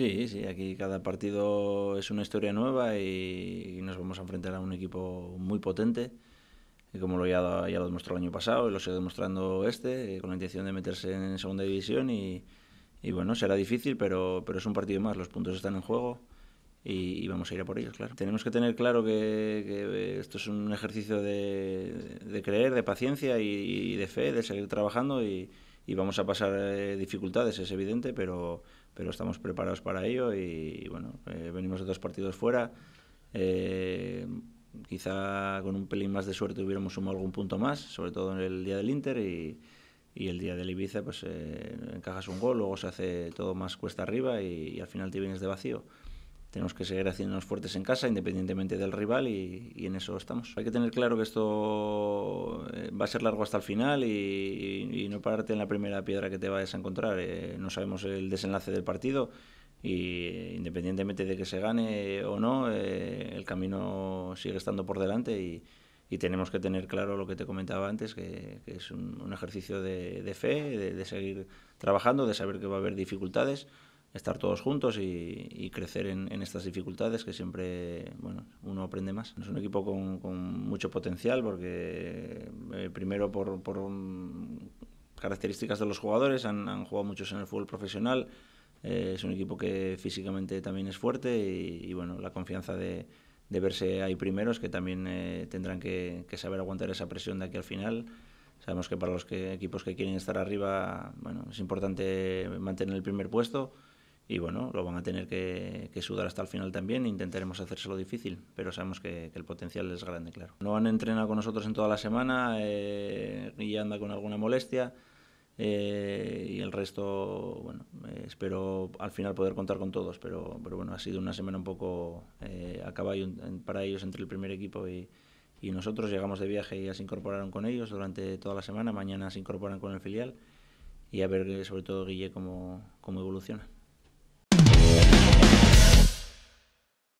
Sí, sí, aquí cada partido es una historia nueva y, nos vamos a enfrentar a un equipo muy potente, como lo ya, lo demostró el año pasado y lo sigue demostrando este, eh, con la intención de meterse en segunda división y, bueno, será difícil, pero, pero es un partido más, los puntos están en juego y, vamos a ir a por ellos, claro. Tenemos que tener claro que, eh, esto es un ejercicio de, creer, de paciencia y de fe, de seguir trabajando y y vamos a pasar eh, dificultades, es evidente, pero, pero estamos preparados para ello y, bueno, eh, venimos de dos partidos fuera. Eh, quizá con un pelín más de suerte hubiéramos sumado algún punto más, sobre todo en el día del Inter y, y el día del Ibiza pues encajas un gol, luego se hace todo más cuesta arriba y al final te vienes de vacío tenemos que seguir haciéndonos fuertes en casa, independientemente del rival, y, en eso estamos. Hay que tener claro que esto eh, va a ser largo hasta el final y, no pararte en la primera piedra que te vayas a encontrar. Eh, no sabemos el desenlace del partido y eh, independientemente de que se gane o no, el camino sigue estando por delante y, tenemos que tener claro lo que te comentaba antes, que, es un, ejercicio de, fe, de seguir trabajando, de saber que va a haber dificultades estar todos juntos y, crecer en, estas dificultades que siempre bueno, uno aprende más. Es un equipo con, mucho potencial porque eh, primero por, mm, características de los jugadores, han, jugado muchos en el fútbol profesional, eh, es un equipo que físicamente también es fuerte y, bueno, la confianza de, verse ahí primeros que también eh, tendrán que, saber aguantar esa presión de aquí al final. Sabemos que para los equipos que quieren estar arriba, bueno, es importante mantener el primer puesto y bueno, lo van a tener que, sudar hasta el final también, intentaremos hacérselo difícil, pero sabemos que, el potencial es grande, claro. No han entrenado con nosotros en toda la semana, eh, y anda con alguna molestia, eh, y el resto, bueno, eh, espero al final poder contar con todos, pero, pero bueno, ha sido una semana un poco eh, a caballo para ellos entre el primer equipo y, nosotros. Llegamos de viaje y ya se incorporaron con ellos durante toda la semana, mañana se incorporan con el filial, y a ver sobre todo Guille cómo, cómo evoluciona.